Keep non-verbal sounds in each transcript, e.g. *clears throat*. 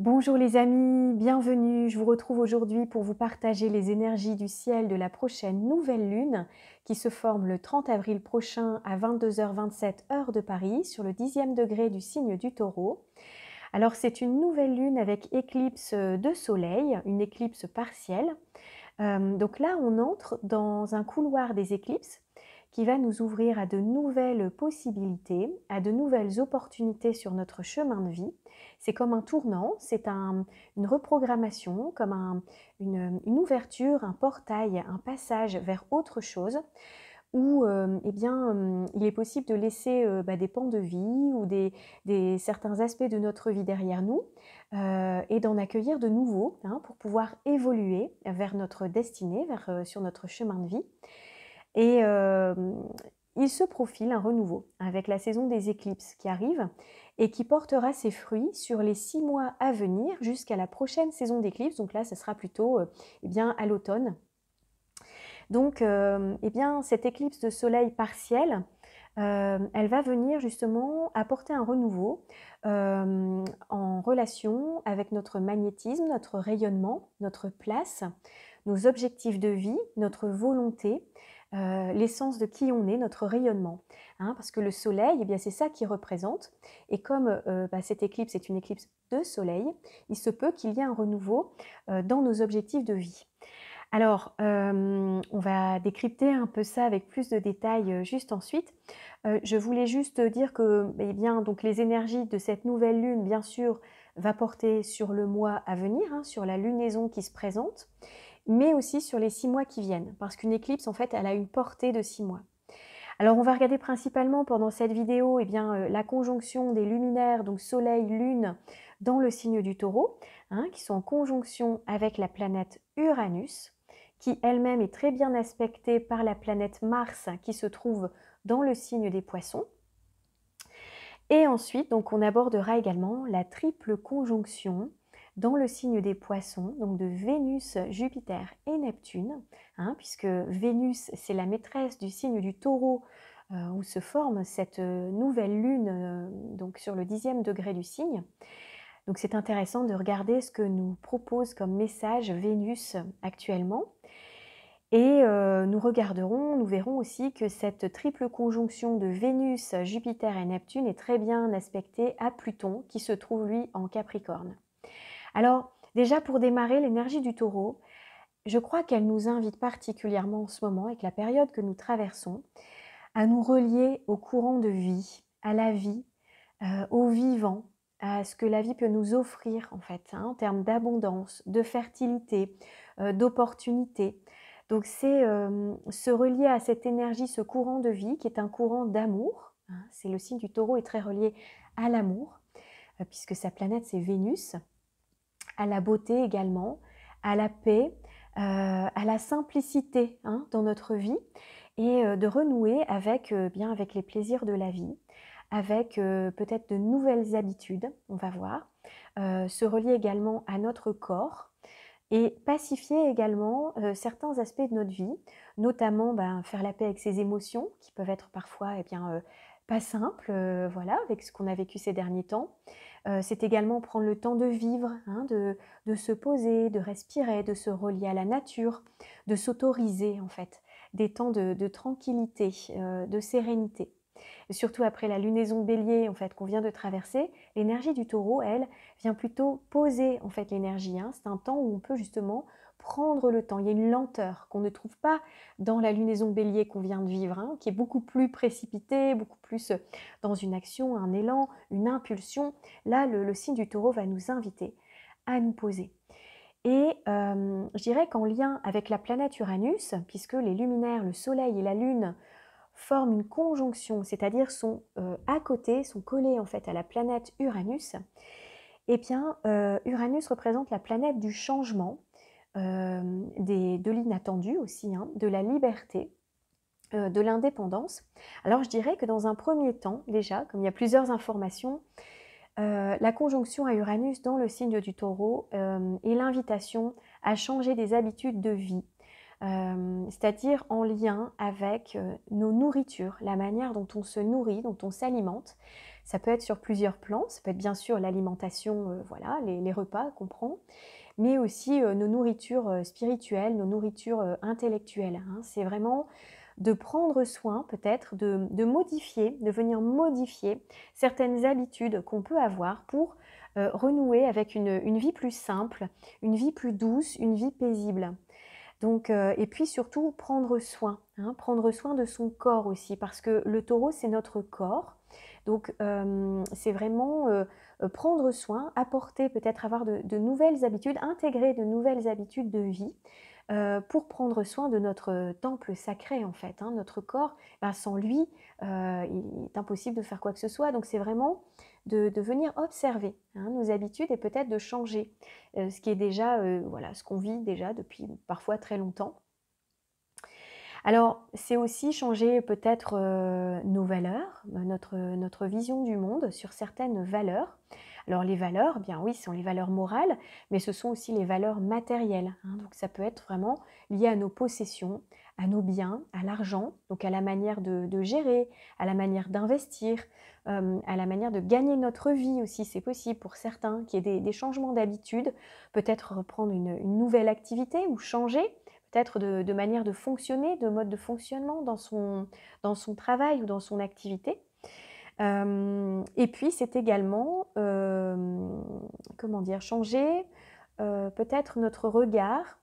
Bonjour les amis, bienvenue. Je vous retrouve aujourd'hui pour vous partager les énergies du ciel de la prochaine nouvelle lune qui se forme le 30 avril prochain à 22h27 heure de Paris sur le 10e degré du signe du taureau. Alors c'est une nouvelle lune avec éclipse de soleil, une éclipse partielle. Euh, donc là on entre dans un couloir des éclipses qui va nous ouvrir à de nouvelles possibilités, à de nouvelles opportunités sur notre chemin de vie. C'est comme un tournant, c'est une reprogrammation, comme une, ouverture, un portail, un passage vers autre chose où euh, eh bien, euh, il est possible de laisser euh, bah, des pans de vie ou des, certains aspects de notre vie derrière nous et d'en accueillir de nouveaux hein, pour pouvoir évoluer vers notre destinée, vers, sur notre chemin de vie. Et il se profile un renouveau avec la saison des éclipses qui arrive et qui portera ses fruits sur les six mois à venir jusqu'à la prochaine saison d'éclipse. Donc là, ce sera plutôt euh, eh bien, à l'automne. Donc, euh, eh bien, cette éclipse de soleil partielle, euh, elle va venir justement apporter un renouveau en relation avec notre magnétisme, notre rayonnement, notre place, nos objectifs de vie, notre volonté, euh, l'essence de qui on est, notre rayonnement. Hein, parce que le soleil, eh bien c'est ça qui représente. Et comme euh, bah, cette éclipse est une éclipse de soleil, il se peut qu'il y ait un renouveau euh, dans nos objectifs de vie. Alors, on va décrypter un peu ça avec plus de détails juste ensuite. je voulais juste dire que eh bien, donc les énergies de cette nouvelle lune, bien sûr, va porter sur le mois à venir, hein, sur la lunaison qui se présente mais aussi sur les six mois qui viennent, parce qu'une éclipse, en fait, elle a une portée de six mois. Alors on va regarder principalement pendant cette vidéo eh bien, euh, la conjonction des luminaires, donc Soleil, Lune, dans le signe du taureau, hein, qui sont en conjonction avec la planète Uranus, qui elle-même est très bien aspectée par la planète Mars, qui se trouve dans le signe des poissons. Et ensuite, donc, on abordera également la triple conjonction dans le signe des poissons, donc de Vénus, Jupiter et Neptune, hein, puisque Vénus, c'est la maîtresse du signe du taureau euh, où se forme cette euh, nouvelle lune, euh, donc sur le dixième degré du signe. Donc c'est intéressant de regarder ce que nous propose comme message Vénus actuellement. Et nous regarderons, nous verrons aussi que cette triple conjonction de Vénus, Jupiter et Neptune est très bien aspectée à Pluton qui se trouve lui en Capricorne. Alors, déjà pour démarrer, l'énergie du taureau, je crois qu'elle nous invite particulièrement en ce moment, avec la période que nous traversons, à nous relier au courant de vie, à la vie, euh, au vivant, à ce que la vie peut nous offrir en fait, hein, en termes d'abondance, de fertilité, euh, d'opportunité. d'opportunités. Donc c'est euh, se relier à cette énergie, ce courant de vie qui est un courant d'amour. Hein, c'est le signe du taureau est très relié à l'amour, puisque sa planète c'est Vénus à la beauté également, à la paix, euh, à la simplicité hein, dans notre vie et euh, de renouer avec, euh, bien, avec les plaisirs de la vie, avec peut-être de nouvelles habitudes, on va voir, se relier également à notre corps et pacifier également certains aspects de notre vie, notamment ben, faire la paix avec ses émotions qui peuvent être parfois eh bien, pas simples, voilà, avec ce qu'on a vécu ces derniers temps. Euh, c'est également prendre le temps de vivre, hein, de, se poser, de respirer, de se relier à la nature, de s'autoriser en fait des temps de, tranquillité, euh, de sérénité. surtout après la lunaison bélier en fait qu'on vient de traverser, l'énergie du taureau, elle, vient plutôt poser en fait l'énergie. Hein. C'est un temps où on peut justement prendre le temps. Il y a une lenteur qu'on ne trouve pas dans la lunaison bélier qu'on vient de vivre, hein, qui est beaucoup plus précipitée, beaucoup plus euh, dans une action, un élan, une impulsion. Là, le, signe du taureau va nous inviter à nous poser. Et euh, je dirais qu'en lien avec la planète Uranus, puisque les luminaires, le Soleil et la Lune forment une conjonction, c'est-à-dire sont euh, à côté, sont collés en fait à la planète Uranus, eh bien Uranus représente la planète du changement, euh, des, de l'inattendu aussi, hein, de la liberté, euh, de l'indépendance. Alors je dirais que dans un premier temps, déjà, comme il y a plusieurs informations, euh, la conjonction à Uranus dans le signe du taureau est l'invitation à changer des habitudes de vie, c'est-à-dire en lien avec nos nourritures, la manière dont on se nourrit, dont on s'alimente. Ça peut être sur plusieurs plans, ça peut être bien sûr l'alimentation, voilà, les, les repas qu'on prend, mais aussi euh, nos nourritures euh, spirituelles, nos nourritures euh, intellectuelles. Hein. C'est vraiment de prendre soin peut-être, de, modifier, de venir modifier certaines habitudes qu'on peut avoir pour renouer avec une, vie plus simple, une vie plus douce, une vie paisible. et puis surtout prendre soin, hein, prendre soin de son corps aussi, parce que le taureau c'est notre corps, donc euh, c'est vraiment euh, euh, prendre soin, apporter peut-être avoir de, nouvelles habitudes, intégrer de nouvelles habitudes de vie pour prendre soin de notre temple sacré en fait. Hein. notre corps, ben, sans lui, il est impossible de faire quoi que ce soit. Donc c'est vraiment de, venir observer hein, nos habitudes et peut-être de changer ce qui est déjà, voilà, ce qu'on vit déjà depuis parfois très longtemps alors, c'est aussi changer peut-être euh, nos valeurs, euh, notre, euh, notre vision du monde sur certaines valeurs. Alors, les valeurs, bien oui, ce sont les valeurs morales, mais ce sont aussi les valeurs matérielles. Hein. donc, ça peut être vraiment lié à nos possessions, à nos biens, à l'argent, donc à la manière de, gérer, à la manière d'investir, à la manière de gagner notre vie aussi, c'est possible pour certains, qu'il y ait des, changements d'habitude, peut-être reprendre une nouvelle activité ou changer peut-être de, manière de fonctionner, de mode de fonctionnement dans son, travail ou dans son activité. Euh, et puis, c'est également, euh, comment dire, changer euh, peut-être notre regard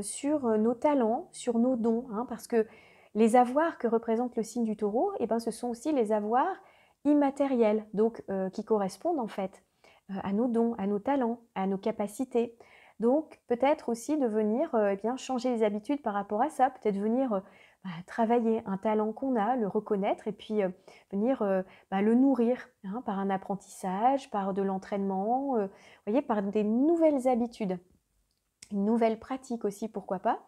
sur nos talents, sur nos dons, hein, parce que les avoirs que représente le signe du taureau, eh ben, ce sont aussi les avoirs immatériels, donc qui correspondent en fait à nos dons, à nos talents, à nos capacités, donc peut-être aussi de venir euh, eh bien, changer les habitudes par rapport à ça, peut-être venir euh, bah, travailler un talent qu'on a, le reconnaître et puis euh, venir bah, le nourrir hein, par un apprentissage, par de l'entraînement, voyez, par des nouvelles habitudes, une nouvelle pratique aussi, pourquoi pas.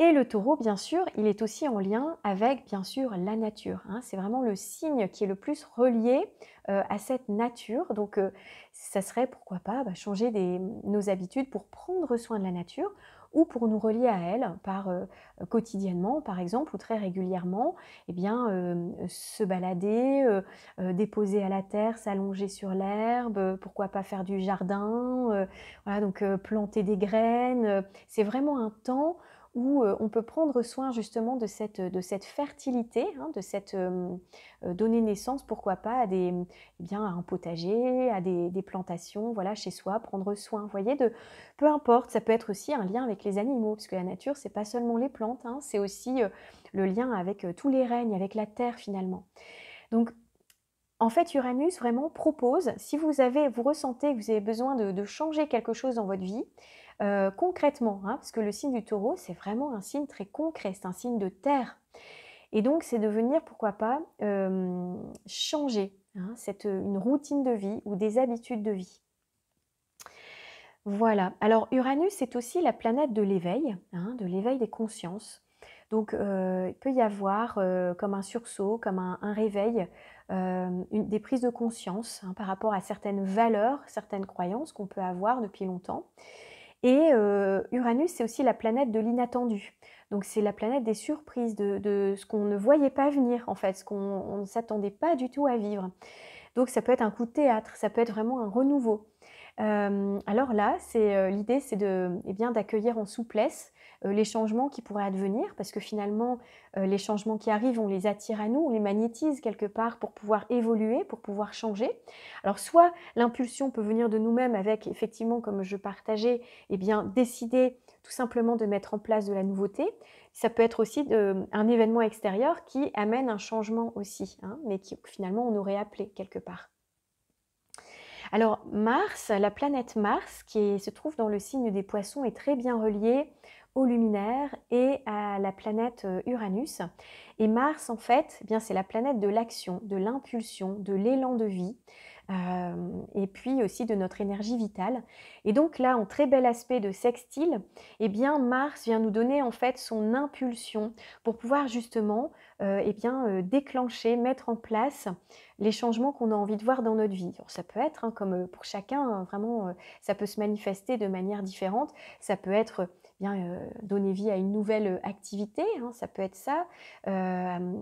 Et le taureau, bien sûr, il est aussi en lien avec, bien sûr, la nature. Hein. C'est vraiment le signe qui est le plus relié euh, à cette nature. Donc, euh, ça serait, pourquoi pas, bah, changer nos habitudes pour prendre soin de la nature ou pour nous relier à elle par euh, quotidiennement, par exemple, ou très régulièrement, eh bien, se balader, déposer à la terre, s'allonger sur l'herbe, pourquoi pas faire du jardin, voilà, donc planter des graines. C'est vraiment un temps où euh, on peut prendre soin justement de cette, de cette fertilité, hein, de cette euh, euh, donner naissance, pourquoi pas, à, des, eh un potager, à des, plantations, voilà, chez soi, prendre soin, vous voyez, de, peu importe, ça peut être aussi un lien avec les animaux, parce que la nature, c'est pas seulement les plantes, hein, c'est aussi le lien avec tous les règnes, avec la terre finalement. Donc en fait, Uranus vraiment propose, si vous avez, vous ressentez que vous avez besoin de, changer quelque chose dans votre vie, euh, concrètement, hein, parce que le signe du taureau, c'est vraiment un signe très concret, c'est un signe de terre. Et donc, c'est de venir, pourquoi pas, euh, changer hein, cette, une routine de vie ou des habitudes de vie. Voilà. Alors, Uranus, c'est aussi la planète de l'éveil, hein, de l'éveil des consciences. Donc, euh, il peut y avoir comme un sursaut, comme un réveil euh, des prises de conscience hein, par rapport à certaines valeurs, certaines croyances qu'on peut avoir depuis longtemps. Et euh, Uranus, c'est aussi la planète de l'inattendu. Donc c'est la planète des surprises, de ce qu'on ne voyait pas venir en fait, ce qu'on ne s'attendait pas du tout à vivre. Donc ça peut être un coup de théâtre, ça peut être vraiment un renouveau. Euh, alors là, c'est euh, l'idée, c'est de, eh bien, d'accueillir en souplesse euh, les changements qui pourraient advenir, parce que finalement, les changements qui arrivent, on les attire à nous, on les magnétise quelque part pour pouvoir évoluer, pour pouvoir changer. Alors soit l'impulsion peut venir de nous-mêmes avec, effectivement, comme je partageais, eh bien, décider tout simplement de mettre en place de la nouveauté. Ça peut être aussi de, un événement extérieur qui amène un changement aussi, hein, mais qui finalement on aurait appelé quelque part. Alors Mars, la planète Mars qui se trouve dans le signe des poissons est très bien reliée au luminaire et à la planète euh, Uranus. Et Mars, en fait, eh bien c'est la planète de l'action, de l'impulsion, de l'élan de vie. Euh, et puis aussi de notre énergie vitale. Et donc là, en très bel aspect de sextile, et eh bien Mars vient nous donner en fait son impulsion pour pouvoir justement euh, eh bien, euh, déclencher, mettre en place les changements qu'on a envie de voir dans notre vie. ça peut être, hein, comme euh, pour chacun, hein, vraiment, ça peut se manifester de manière différente. Ça peut être eh Bien, donner vie à une nouvelle activité, hein, ça peut être ça.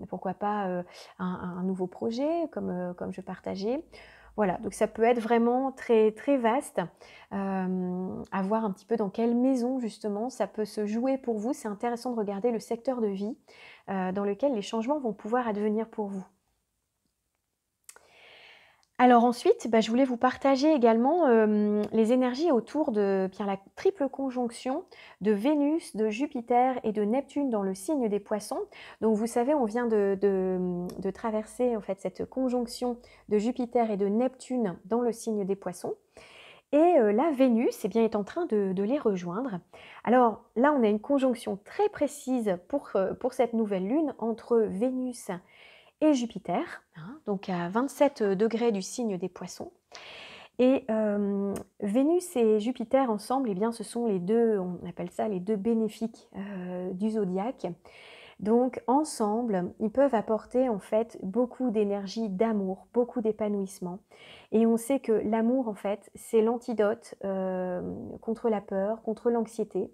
pourquoi pas un, un, nouveau projet, comme, comme je partageais. Voilà, donc ça peut être vraiment très très vaste. Euh, à voir un petit peu dans quelle maison justement ça peut se jouer pour vous. C'est intéressant de regarder le secteur de vie euh, dans lequel les changements vont pouvoir advenir pour vous. Alors ensuite, bah, je voulais vous partager également les énergies autour de eh la triple conjonction de Vénus, de Jupiter et de Neptune dans le signe des poissons. Donc vous savez, on vient de, traverser en fait cette conjonction de Jupiter et de Neptune dans le signe des poissons. Et euh, la Vénus eh bien, est en train de, les rejoindre. Alors là, on a une conjonction très précise pour, euh, cette nouvelle lune entre Vénus et et Jupiter, hein, donc à 27 degrés du signe des poissons. Et euh, Vénus et Jupiter ensemble, eh bien, ce sont les deux, on appelle ça les deux bénéfiques euh, du zodiaque. Donc ensemble, ils peuvent apporter en fait beaucoup d'énergie, d'amour, beaucoup d'épanouissement. Et on sait que l'amour en fait, c'est l'antidote euh, contre la peur, contre l'anxiété.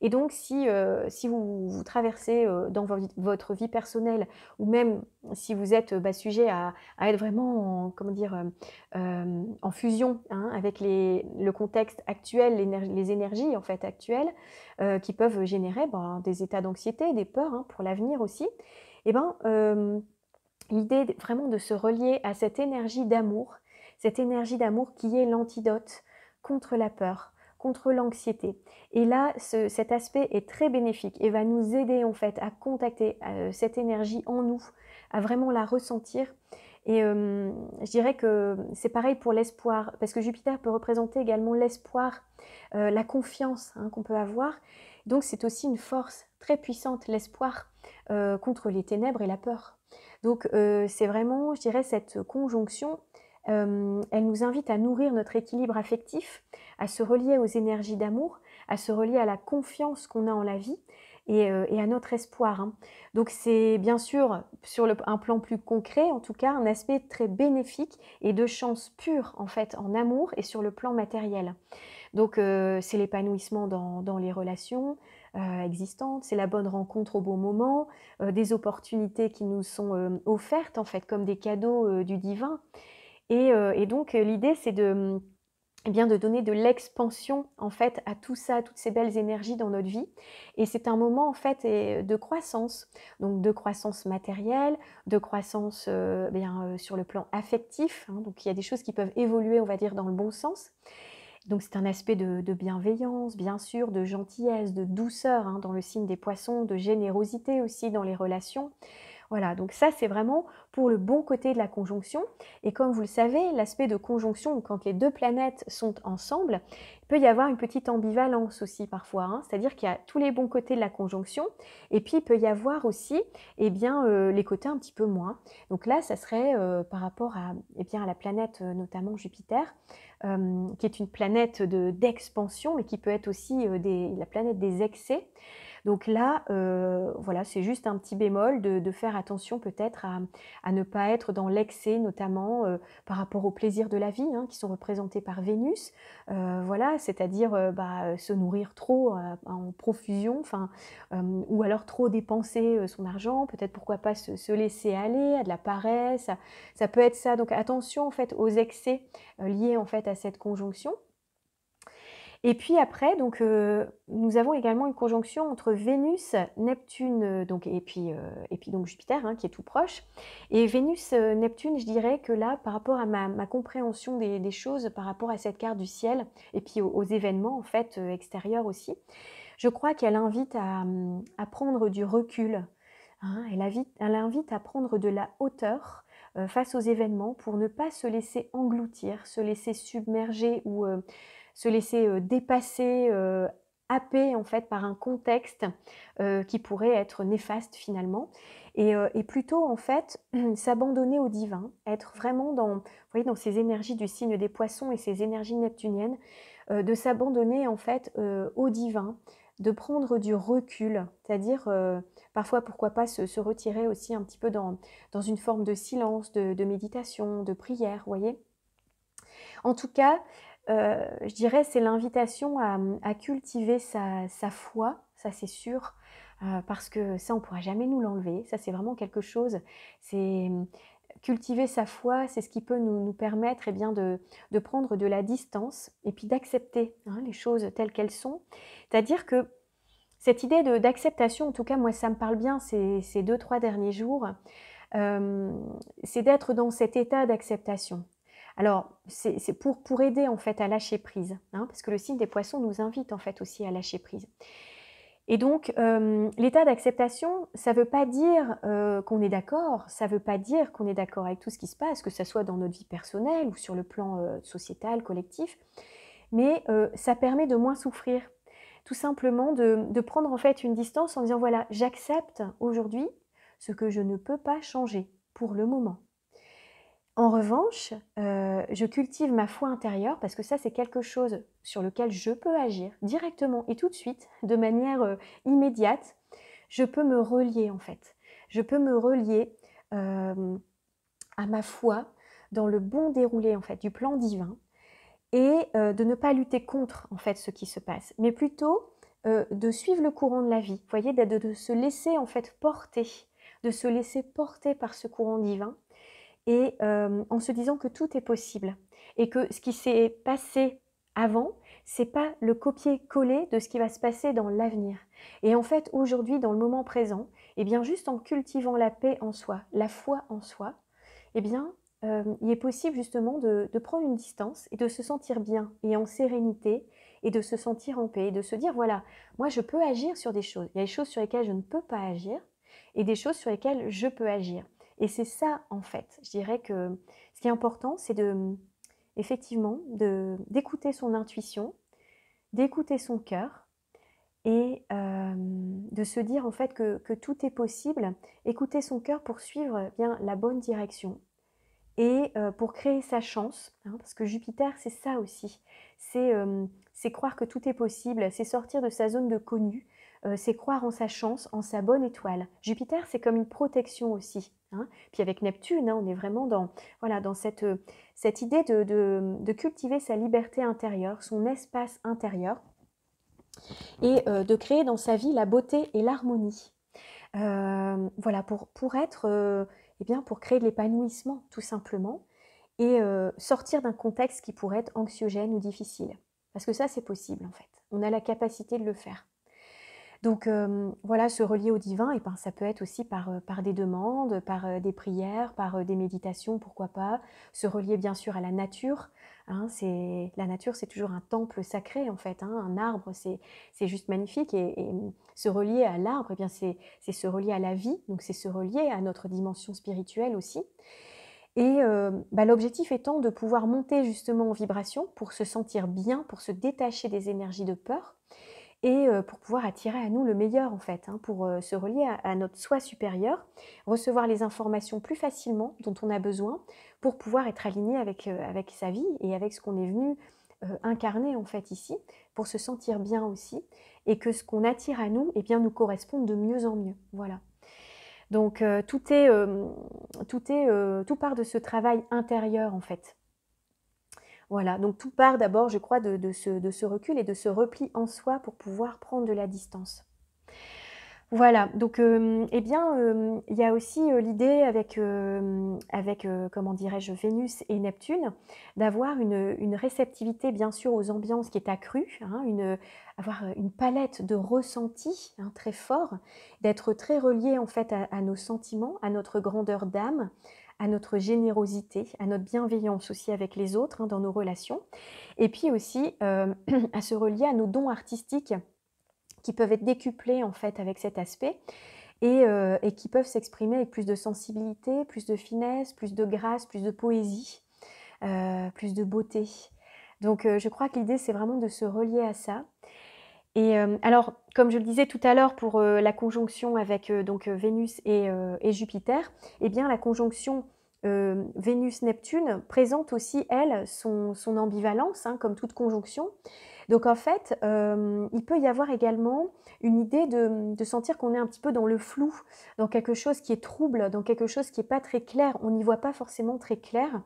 Et donc, si, euh, vous, traversez euh, dans votre vie personnelle, ou même si vous êtes euh, bah, sujet à, être vraiment en, comment dire, en fusion hein, avec le contexte actuel, les énergies en fait actuelles, qui peuvent générer bah, des états d'anxiété, des peurs hein, pour l'avenir aussi, et eh ben, l'idée vraiment de se relier à cette énergie d'amour, cette énergie d'amour qui est l'antidote contre la peur, contre l'anxiété. Et là, cet aspect est très bénéfique et va nous aider en fait à contacter euh, cette énergie en nous, à vraiment la ressentir. Et euh, je dirais que c'est pareil pour l'espoir, parce que Jupiter peut représenter également l'espoir, euh, la confiance hein, qu'on peut avoir. Donc c'est aussi une force très puissante, l'espoir contre les ténèbres et la peur. Donc c'est vraiment, je dirais, cette conjonction euh, elle nous invite à nourrir notre équilibre affectif, à se relier aux énergies d'amour, à se relier à la confiance qu'on a en la vie et, euh, à notre espoir. Hein. Donc c'est bien sûr sur un plan plus concret, en tout cas, un aspect très bénéfique et de chance pure en fait en amour et sur le plan matériel. Donc euh, c'est l'épanouissement dans, les relations existantes, c'est la bonne rencontre au bon moment, des opportunités qui nous sont offertes en fait comme des cadeaux du divin. Euh, et, donc euh, l'idée, c'est de, hum, eh bien, de donner de l'expansion en fait à tout ça, à toutes ces belles énergies dans notre vie. Et c'est un moment en fait euh, de croissance, donc de croissance matérielle, de croissance eh bien, sur le plan affectif. Hein. donc il y a des choses qui peuvent évoluer, on va dire, dans le bon sens. Donc c'est un aspect de, bienveillance, bien sûr, de gentillesse, de douceur hein, dans le signe des poissons, de générosité aussi dans les relations. Voilà, donc ça c'est vraiment pour le bon côté de la conjonction. Et comme vous le savez, l'aspect de conjonction, quand les deux planètes sont ensemble, il peut y avoir une petite ambivalence aussi parfois. Hein. C'est-à-dire qu'il y a tous les bons côtés de la conjonction, et puis il peut y avoir aussi eh bien, euh, les côtés un petit peu moins. Donc là, ça serait euh, par rapport à, eh la planète, euh, notamment Jupiter, qui est une planète d'expansion, mais qui peut être aussi la planète des excès. Donc là, euh, voilà, c'est juste un petit bémol de, faire attention peut-être à, ne pas être dans l'excès, notamment euh, par rapport aux plaisirs de la vie hein, qui sont représentés par Vénus. Euh, voilà, c'est-à-dire bah, se nourrir trop en profusion, enfin, ou alors trop dépenser son argent. Peut-être pourquoi pas se, laisser aller à de la paresse. Ça, ça, peut être ça. Donc attention en fait aux excès liés en fait à cette conjonction. Et puis après, donc, euh, nous avons également une conjonction entre Vénus, Neptune euh, donc, et, puis, euh, et puis donc Jupiter, hein, qui est tout proche. Et Vénus-Neptune, je dirais que là, par rapport à ma, compréhension des, choses, par rapport à cette carte du ciel, et puis aux, événements en fait extérieurs aussi, je crois qu'elle invite à, hum, prendre du recul. Hein. elle, invite, elle invite à prendre de la hauteur face aux événements pour ne pas se laisser engloutir, se laisser submerger ou se laisser euh, dépasser, happer, euh, en fait par un contexte euh, qui pourrait être néfaste finalement et, plutôt en fait *clears throat* s'abandonner au divin, être vraiment dans, vous voyez, dans ces énergies du signe des poissons et ces énergies neptuniennes, de s'abandonner en fait au divin, de prendre du recul, c'est-à-dire parfois pourquoi pas se, retirer aussi un petit peu dans, dans une forme de silence, de, de méditation, de prière, vous voyez. En tout cas, euh, je dirais, c'est l'invitation à, cultiver sa, foi, ça c'est sûr, euh, parce que ça, on ne pourra jamais nous l'enlever. Ça, c'est vraiment quelque chose. C'est hum, cultiver sa foi, c'est ce qui peut nous, permettre eh bien, de, prendre de la distance et puis d'accepter hein, les choses telles qu'elles sont. C'est-à-dire que cette idée d'acceptation, en tout cas, moi, ça me parle bien ces, deux, trois derniers jours, euh, c'est d'être dans cet état d'acceptation. Alors, c'est pour, aider en fait à lâcher prise, hein, parce que le signe des poissons nous invite en fait aussi à lâcher prise. Et donc, euh, l'état d'acceptation, ça ne veut pas dire euh, qu'on est d'accord, ça ne veut pas dire qu'on est d'accord avec tout ce qui se passe, que ce soit dans notre vie personnelle ou sur le plan euh, sociétal, collectif, mais ça permet de moins souffrir. Tout simplement de prendre en fait une distance en disant voilà, j'accepte aujourd'hui ce que je ne peux pas changer pour le moment. En revanche, euh, je cultive ma foi intérieure parce que ça, c'est quelque chose sur lequel je peux agir directement et tout de suite, de manière euh, immédiate. Je peux me relier en fait. Je peux me relier euh, à ma foi dans le bon déroulé en fait du plan divin et de ne pas lutter contre en fait ce qui se passe, mais plutôt de suivre le courant de la vie. Vous voyez, de se laisser en fait porter, de se laisser porter par ce courant divin et euh, en se disant que tout est possible et que ce qui s'est passé avant, c'est pas le copier-coller de ce qui va se passer dans l'avenir. Et en fait, aujourd'hui, dans le moment présent, et eh bien juste en cultivant la paix en soi, la foi en soi, et eh bien, euh, il est possible justement de, prendre une distance et de se sentir bien et en sérénité et de se sentir en paix et de se dire voilà, moi je peux agir sur des choses. Il y a des choses sur lesquelles je ne peux pas agir et des choses sur lesquelles je peux agir. Et c'est ça, en fait. Je dirais que ce qui est important, c'est de, effectivement, d'écouter son intuition, d'écouter son cœur et euh, de se dire, en fait, que, tout est possible. Écouter son cœur pour suivre eh bien la bonne direction et euh, pour créer sa chance, hein, parce que Jupiter, c'est ça aussi. C'est, euh, c'est croire que tout est possible, c'est sortir de sa zone de connu euh, c'est croire en sa chance, en sa bonne étoile. Jupiter, c'est comme une protection aussi. Hein. Puis avec Neptune, hein, on est vraiment dans, voilà, dans cette, euh, idée de, cultiver sa liberté intérieure, son espace intérieur, et euh, de créer dans sa vie la beauté et l'harmonie. voilà, pour, être, eh bien, pour créer de l'épanouissement, tout simplement, et sortir d'un contexte qui pourrait être anxiogène ou difficile. Parce que ça, c'est possible, en fait. On a la capacité de le faire. Donc euh, voilà, se relier au divin, et ben, ça peut être aussi par, euh, des demandes, par euh, des prières, par des méditations, pourquoi pas. Se relier bien sûr à la nature. Hein, c'est, la nature, c'est toujours un temple sacré en fait. Hein, un arbre, c'est, juste magnifique. Et, hum, se relier à l'arbre, eh bien c'est, se relier à la vie, donc c'est se relier à notre dimension spirituelle aussi. Et bah, l'objectif étant de pouvoir monter justement en vibration pour se sentir bien, pour se détacher des énergies de peur, et euh, pour pouvoir attirer à nous le meilleur en fait, hein, pour euh, se relier à, notre soi supérieur, recevoir les informations plus facilement dont on a besoin pour pouvoir être aligné avec, euh, sa vie et avec ce qu'on est venu incarner en fait ici, pour se sentir bien aussi, et que ce qu'on attire à nous, et eh bien, nous corresponde de mieux en mieux. Voilà. Donc tout est, tout, est tout part de ce travail intérieur en fait, voilà, donc tout part d'abord, je crois, de, ce, recul et de ce repli en soi pour pouvoir prendre de la distance. Voilà, donc euh, eh bien, euh, il y a aussi euh, l'idée avec, comment dirais-je, Vénus et Neptune, d'avoir une, réceptivité bien sûr aux ambiances qui est accrue, hein, avoir une palette de ressentis hein, très fort, d'être très relié en fait à, nos sentiments, à notre grandeur d'âme, à notre générosité, à notre bienveillance aussi avec les autres hein, dans nos relations, et puis aussi euh, *clears throat* à se relier à nos dons artistiques qui peuvent être décuplés en fait avec cet aspect. Et, euh, qui peuvent s'exprimer avec plus de sensibilité, plus de finesse, plus de grâce, plus de poésie, euh, plus de beauté. Donc je crois que l'idée c'est vraiment de se relier à ça et euh, alors, comme je le disais tout à l'heure pour euh, la conjonction avec euh, donc Vénus et, Jupiter, eh bien la conjonction Vénus-Neptune présente aussi elle son, ambivalence, hein, comme toute conjonction. Donc en fait, il peut y avoir également une idée de sentir qu'on est un petit peu dans le flou, dans quelque chose qui est trouble, dans quelque chose qui n'est pas très clair. On n'y voit pas forcément très clair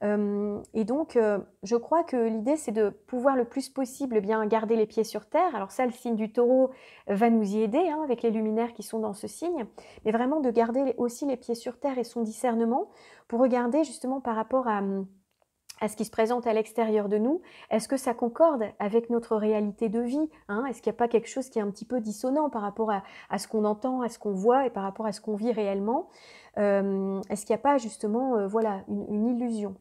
et donc, je crois que l'idée, c'est de pouvoir le plus possible eh bien garder les pieds sur terre. Alors ça, le signe du taureau va nous y aider hein, avec les luminaires qui sont dans ce signe, mais vraiment de garder aussi les pieds sur terre et son discernement pour regarder justement par rapport à à ce qui se présente à l'extérieur de nous, est-ce que ça concorde avec notre réalité de vie hein Est-ce qu'il n'y a pas quelque chose qui est un petit peu dissonant par rapport à, ce qu'on entend, à ce qu'on voit et par rapport à ce qu'on vit réellement euh, Est-ce qu'il n'y a pas justement euh, voilà, une illusion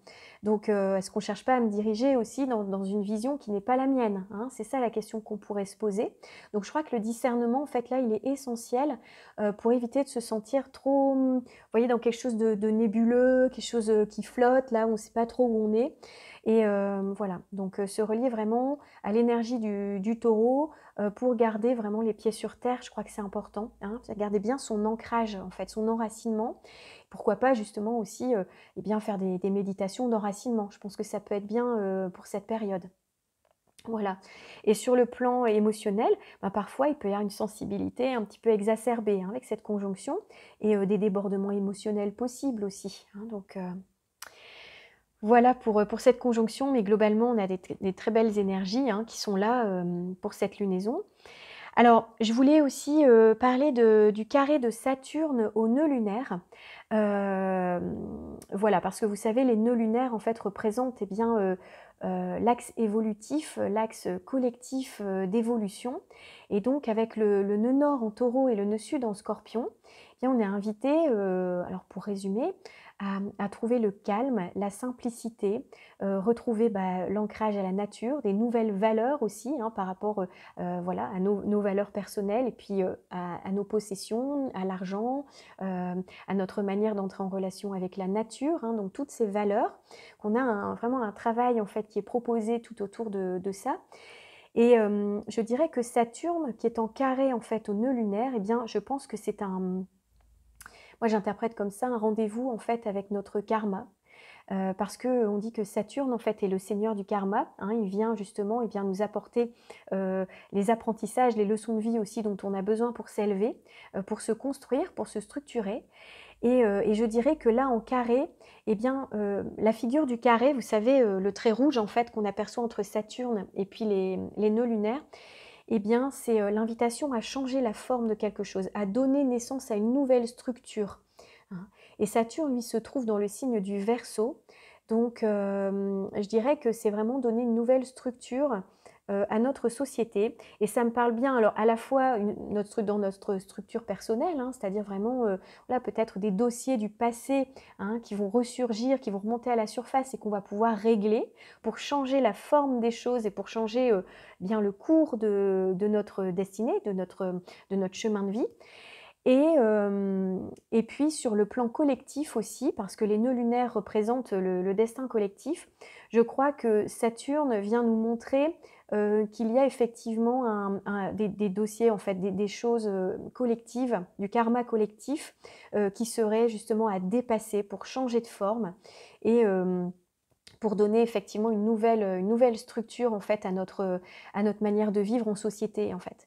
donc, euh, est-ce qu'on ne cherche pas à me diriger aussi dans, une vision qui n'est pas la mienne hein C'est ça la question qu'on pourrait se poser. Donc, je crois que le discernement, en fait, là, il est essentiel euh, pour éviter de se sentir trop, hum, vous voyez, dans quelque chose de, nébuleux, quelque chose euh, qui flotte, là, où on ne sait pas trop où on est. Et voilà, donc se relier vraiment à l'énergie du, taureau pour garder vraiment les pieds sur terre, je crois que c'est important. Hein garder bien son ancrage, en fait, son enracinement. Pourquoi pas justement aussi euh, eh bien faire des, méditations d'enracinement. Je pense que ça peut être bien euh, pour cette période. Voilà. Et sur le plan émotionnel, bah, parfois il peut y avoir une sensibilité un petit peu exacerbée hein, avec cette conjonction et euh, des débordements émotionnels possibles aussi. Hein. donc voilà pour, cette conjonction, mais globalement on a des, très belles énergies hein, qui sont là pour cette lunaison. Alors, je voulais aussi euh, parler du carré de Saturne au nœud lunaire. Euh, voilà, parce que vous savez, les nœuds lunaires, en fait, représentent eh bien, euh, l'axe évolutif, l'axe collectif d'évolution. Et donc, avec le, nœud nord en taureau et le nœud sud en scorpion, eh bien, on est invité, alors pour résumer, à, trouver le calme, la simplicité, euh, retrouver bah, l'ancrage à la nature, des nouvelles valeurs aussi hein, par rapport euh, euh, voilà, à nos, valeurs personnelles et puis à, nos possessions, à l'argent, à notre manière d'entrer en relation avec la nature. Hein. donc toutes ces valeurs, qu'on a vraiment un travail en fait qui est proposé tout autour de, ça. Et je dirais que Saturne, qui est en carré en fait au nœud lunaire, eh bien, je pense que c'est un, moi, j'interprète comme ça un rendez-vous en fait avec notre karma. Euh, parce que on dit que Saturne en fait est le seigneur du karma. Hein. il vient justement, il vient nous apporter euh, les apprentissages, les leçons de vie aussi dont on a besoin pour s'élever, euh, pour se construire, pour se structurer. Et, je dirais que là en carré, eh bien la figure du carré, vous savez le trait rouge en fait qu'on aperçoit entre Saturne et puis les, les nœuds lunaires, eh bien, c'est euh, l'invitation à changer la forme de quelque chose, à donner naissance à une nouvelle structure. Hein. Et Saturne, lui, se trouve dans le signe du verso. Donc, euh, je dirais que c'est vraiment donner une nouvelle structure euh, à notre société. Et ça me parle bien, alors à la fois dans notre structure personnelle, hein, c'est-à-dire vraiment euh, peut-être des dossiers du passé hein, qui vont ressurgir, qui vont remonter à la surface et qu'on va pouvoir régler pour changer la forme des choses et pour changer euh, bien le cours de, notre destinée, de notre, chemin de vie. Et, puis sur le plan collectif aussi, parce que les nœuds lunaires représentent le destin collectif, je crois que Saturne vient nous montrer euh, qu'il y a effectivement des, dossiers, en fait, des, choses euh, collectives, du karma collectif, euh, qui serait justement à dépasser pour changer de forme et pour donner effectivement une nouvelle, nouvelle structure en fait à notre, à notre manière de vivre en société en fait.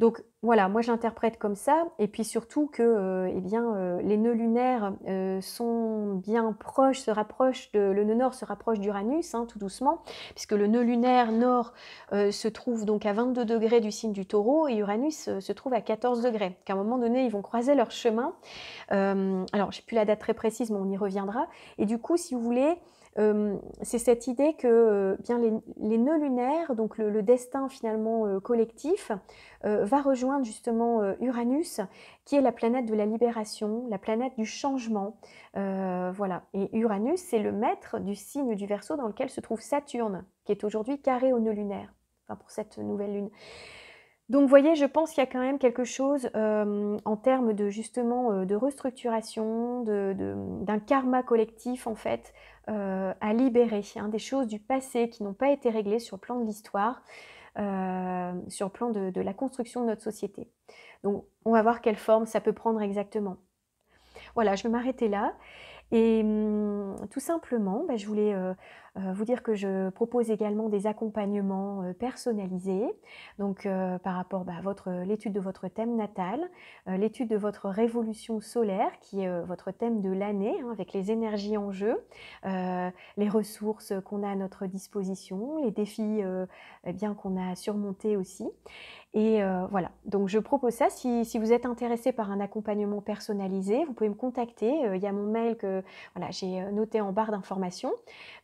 Donc voilà, moi j'interprète comme ça, et puis surtout que euh, eh bien, euh, les nœuds lunaires euh, sont bien proches, se rapprochent de, le nœud nord se rapproche d'Uranus, hein, tout doucement, puisque le nœud lunaire nord se trouve donc à 22 degrés du signe du taureau, et Uranus se trouve à 14 degrés. Qu'à un moment donné, ils vont croiser leur chemin. alors, je n'ai plus la date très précise, mais on y reviendra. Et du coup, si vous voulez, euh, c'est cette idée que euh, bien les, nœuds lunaires, donc le, destin finalement euh, collectif, va rejoindre justement Uranus, qui est la planète de la libération, la planète du changement. voilà. Et Uranus, c'est le maître du signe du verso dans lequel se trouve Saturne, qui est aujourd'hui carré au nœud lunaire, enfin pour cette nouvelle lune. Donc, vous voyez, je pense qu'il y a quand même quelque chose euh, en termes de justement euh, de restructuration, d'un karma collectif en fait euh, à libérer, hein, des choses du passé qui n'ont pas été réglées sur le plan de l'histoire, sur le plan de, la construction de notre société. Donc, on va voir quelle forme ça peut prendre exactement. Voilà, je vais m'arrêter là. Et hum, tout simplement, ben, je voulais euh, vous dire que je propose également des accompagnements euh, personnalisés, donc euh, par rapport bah, à votre, l'étude de votre thème natal, l'étude de votre révolution solaire, qui est votre thème de l'année, hein, avec les énergies en jeu, les ressources qu'on a à notre disposition, les défis eh bien qu'on a surmontés aussi. Et voilà, donc je propose ça. Si, vous êtes intéressé par un accompagnement personnalisé, vous pouvez me contacter. Il y a mon mail que voilà, j'ai noté en barre d'informations.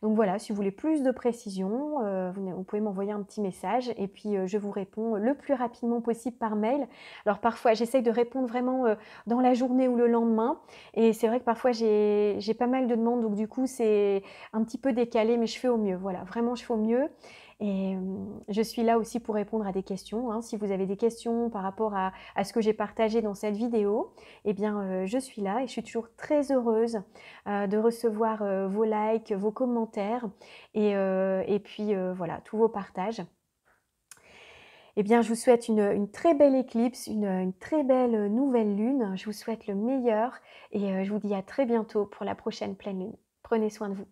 Donc voilà, si vous voulez plus de précisions, euh, vous, pouvez m'envoyer un petit message et puis euh, je vous réponds le plus rapidement possible par mail. Alors parfois, j'essaye de répondre vraiment euh, dans la journée ou le lendemain. Et c'est vrai que parfois, j'ai pas mal de demandes, donc du coup, c'est un petit peu décalé, mais je fais au mieux. Voilà, vraiment, je fais au mieux. Et euh, je suis là aussi pour répondre à des questions. Hein. Si vous avez des questions par rapport à, ce que j'ai partagé dans cette vidéo, eh bien, euh, je suis là et je suis toujours très heureuse euh, de recevoir vos likes, vos commentaires et, puis voilà, tous vos partages. Eh bien, je vous souhaite une, très belle éclipse, une, très belle nouvelle lune. Je vous souhaite le meilleur et je vous dis à très bientôt pour la prochaine pleine lune. Prenez soin de vous.